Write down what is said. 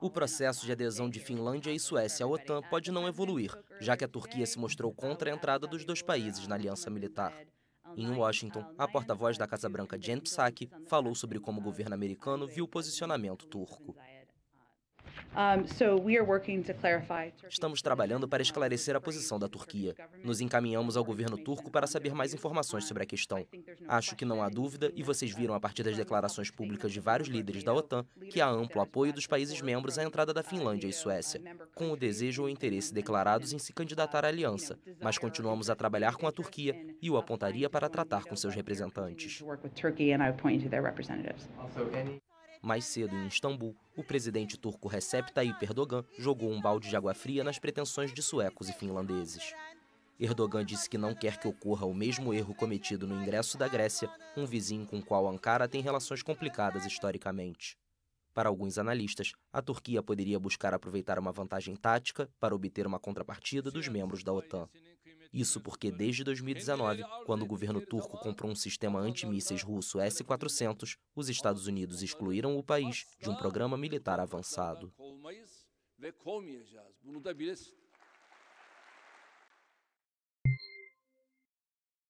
O processo de adesão de Finlândia e Suécia à OTAN pode não evoluir, já que a Turquia se mostrou contra a entrada dos dois países na aliança militar. Em Washington, a porta-voz da Casa Branca, Jen Psaki, falou sobre como o governo americano viu o posicionamento turco. Estamos trabalhando para esclarecer a posição da Turquia. Nos encaminhamos ao governo turco para saber mais informações sobre a questão. Acho que não há dúvida, e vocês viram a partir das declarações públicas de vários líderes da OTAN, que há amplo apoio dos países membros à entrada da Finlândia e Suécia, com o desejo ou interesse declarados em se candidatar à aliança, mas continuamos a trabalhar com a Turquia e o apontaria para tratar com seus representantes. Mais cedo, em Istambul, o presidente turco Recep Tayyip Erdogan jogou um balde de água fria nas pretensões de suecos e finlandeses. Erdogan disse que não quer que ocorra o mesmo erro cometido no ingresso da Grécia, um vizinho com o qual Ankara tem relações complicadas historicamente. Para alguns analistas, a Turquia poderia buscar aproveitar uma vantagem tática para obter uma contrapartida dos membros da OTAN. Isso porque desde 2019, quando o governo turco comprou um sistema antimísseis russo S-400, os Estados Unidos excluíram o país de um programa militar avançado.